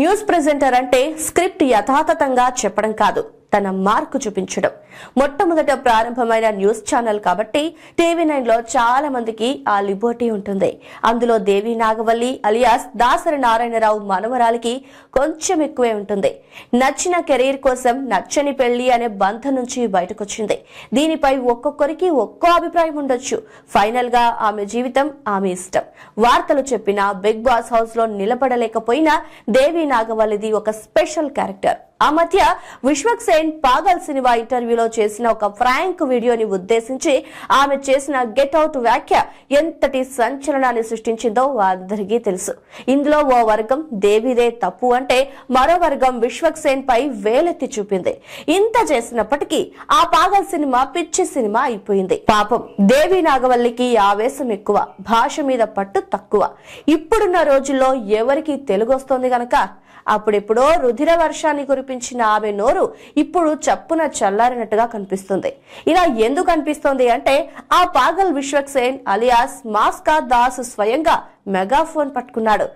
news presenter అంటే script యథాతథంగా చెప్పడం కాదు తన మార్కు చూపించడం మొట్టమొదట ప్రారంభమైన న్యూస్ ఛానల్ కాబట్టి టీవీ నైన్ లో చాలా మందికి ఆ లిబోటీ ఉంటుంది అందులో దేవి నాగవల్లి అలియాస్ దాసరి నారాయణరావు మనవరాలికి కొంచెం ఎక్కువే ఉంటుంది నచ్చిన కెరీర్ కోసం నచ్చని పెళ్లి అనే బంధం నుంచి బయటకొచ్చింది దీనిపై ఒక్కొక్కరికి ఒక్కో అభిప్రాయం ఉండొచ్చు ఫైనల్ గా ఆమె జీవితం ఆమె ఇష్టం వార్తలు చెప్పినా బిగ్ బాస్ హౌస్ లో నిలబడలేకపోయినా దేవి నాగవల్లిది ఒక స్పెషల్ క్యారెక్టర్ ఆ మధ్య విశ్వక్ సేన్ పాగల్ సినిమా ఇంటర్వ్యూలో చేసిన ఒక ఫ్రాంక్ వీడియోని ఉద్దేశించి ఆమె చేసిన గెట్ అవుట్ వ్యాఖ్య ఎంతటి సంచలనాన్ని సృష్టించిందో వారందరికీ తెలుసు ఇందులో ఓ వర్గం దేవిదే తప్పు అంటే మరో వర్గం విశ్వక్ సేన్ పై వేలెత్తి చూపింది ఇంత చేసినప్పటికీ ఆ పాగల్ సినిమా పిచ్చి సినిమా అయిపోయింది పాపం దేవి నాగవల్లికి ఆవేశం ఎక్కువ భాష మీద పట్టు తక్కువ ఇప్పుడున్న రోజుల్లో ఎవరికి తెలుగు వస్తోంది గనక అప్పుడెప్పుడో రుధిర వర్షాన్ని కురిపించిన ఆమె నోరు ఇప్పుడు చప్పున చల్లారినట్టుగా కనిపిస్తుంది ఇలా ఎందుకు అనిపిస్తోంది అంటే ఆ పాగల్ విశ్వక్సేన్ అలియాస్ మాస్కా దాస్ స్వయంగా మెగాఫోన్ పట్టుకున్నాడు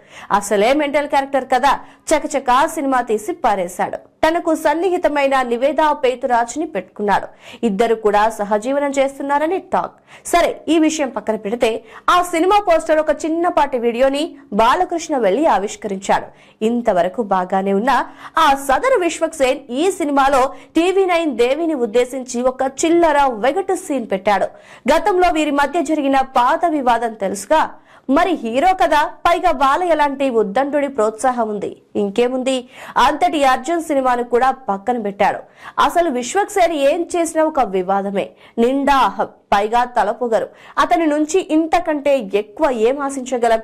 అసలే మెంటల్ క్యారెక్టర్ కదా చకచక సినిమా తీసి పారేశాడు తనకు సన్నిహితమైన నివేదా పేతురాజ్ని పెట్టుకున్నాడు ఇద్దరు కూడా సహజీవనం చేస్తున్నారని టాక్ సరే ఈ విషయం పక్కన పెడితే ఆ సినిమా పోస్టర్ ఒక చిన్నపాటి వీడియోని బాలకృష్ణ వెళ్లి ఆవిష్కరించాడు ఇంతవరకు బాగానే ఉన్న ఆ సదరు విశ్వక్ సేన్ ఈ సినిమాలో టీవీ నైన్ దేవిని ఉద్దేశించి ఒక చిల్లర వెగటు సీన్ పెట్టాడు గతంలో వీరి మధ్య జరిగిన పాత వివాదం తెలుసుగా మరి హీరో కదా పైగా వాళ్ళ లాంటి ఉద్దండుడి ప్రోత్సాహం ఉంది ఇంకేముంది అంతటి అర్జున్ సినిమాను కూడా పక్కన పెట్టాడు అసలు విశ్వక్ సేన్ ఏం చేసినా ఒక వివాదమే నిండా పైగా తలపొగరు అతని నుంచి ఇంతకంటే ఎక్కువ ఏం ఆశించగలం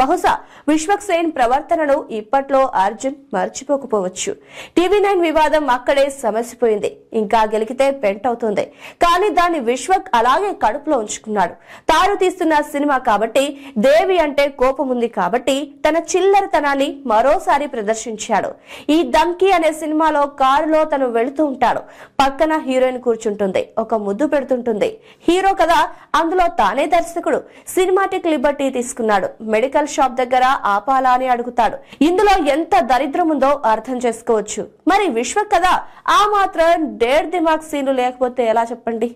బహుశా విశ్వక్ సేన్ ప్రవర్తనను ఇప్పట్లో అర్జున్ మర్చిపోకపోవచ్చు టీవీ నైన్ వివాదం అక్కడే సమసిపోయింది ఇంకా గెలికితే పెంట్ అవుతుంది కానీ దాన్ని విశ్వక్ అలాగే కడుపులో ఉంచుకున్నాడు తాను తీస్తున్న సినిమా కాబట్టి దేవి అంటే కోపం ఉంది కాబట్టి తన చిల్లరతనాన్ని మరోసారి ప్రదర్శించాడు ఈ దంకి అనే సినిమాలో కారులో తను వెళుతూ ఉంటాడు పక్కన హీరోయిన్ కూర్చుంటుంది ఒక ముద్దు పెడుతుంటుంది హీరో కదా అందులో తానే దర్శకుడు సినిమాటిక్ లిబర్టీ తీసుకున్నాడు మెడికల్ మెడికల్ షాప్ దగ్గర ఆపాలా అని అడుగుతాడు ఇందులో ఎంత దరిద్రం ఉందో అర్థం చేసుకోవచ్చు మరి విశ్వ కదా ఆ మాత్రం డేర్ దిమాగ్ సీన్లు లేకపోతే ఎలా చెప్పండి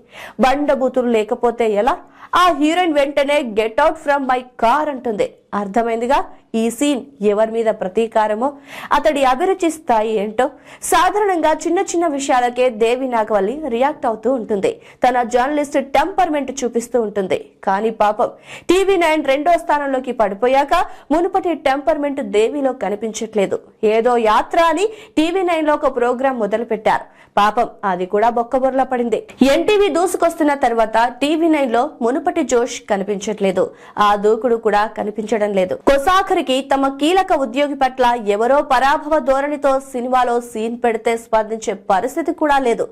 బండబూతులు లేకపోతే ఎలా ఆ హీరోయిన్ వెంటనే get out from my car అంటుంది అర్థమైందిగా ఈ సీన్ ఎవరి మీద ప్రతీకారమో అతడి అభిరుచి స్థాయి ఏంటో సాధారణంగా చిన్న చిన్న విషయాలకే దేవి నాగవల్లి రియాక్ట్ అవుతూ ఉంటుంది తన జర్నలిస్ట్ టెంపర్మెంట్ చూపిస్తూ ఉంటుంది కానీ పాపం టీవీ నైన్ రెండో స్థానంలోకి పడిపోయాక మునుపటి టెంపర్మెంట్ దేవిలో కనిపించట్లేదు ఏదో యాత్ర అని టీవీ నైన్ లో ఒక ప్రోగ్రాం మొదలుపెట్టారు పాపం అది కూడా బొక్కబొర్ల పడింది ఎన్టీవీ దూసుకొస్తున్న తర్వాత టీవీ నైన్ లో మునుపటి జోష్ కనిపించట్లేదు ఆ దూకుడు కూడా కనిపించడం చేయడం లేదు కొసాఖరికి తమ కీలక ఉద్యోగి పట్ల ఎవరో పరాభవ ధోరణితో సినిమాలో సీన్ పెడితే స్పందించే పరిస్థితి కూడా లేదు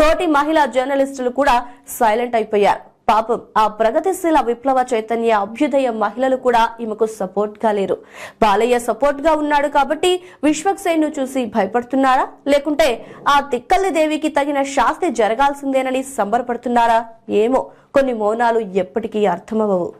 తోటి మహిళా జర్నలిస్టులు కూడా సైలెంట్ అయిపోయారు పాపం ఆ ప్రగతిశీల విప్లవ చైతన్య అభ్యుదయ మహిళలు కూడా ఈమెకు సపోర్ట్ గా లేరు బాలయ్య సపోర్ట్ గా ఉన్నాడు కాబట్టి విశ్వక్సేన్ ను చూసి భయపడుతున్నారా లేకుంటే ఆ తిక్కల్లి దేవికి తగిన శాస్తి జరగాల్సిందేనని సంబరపడుతున్నారా ఏమో కొన్ని మౌనాలు ఎప్పటికీ అర్థమవవు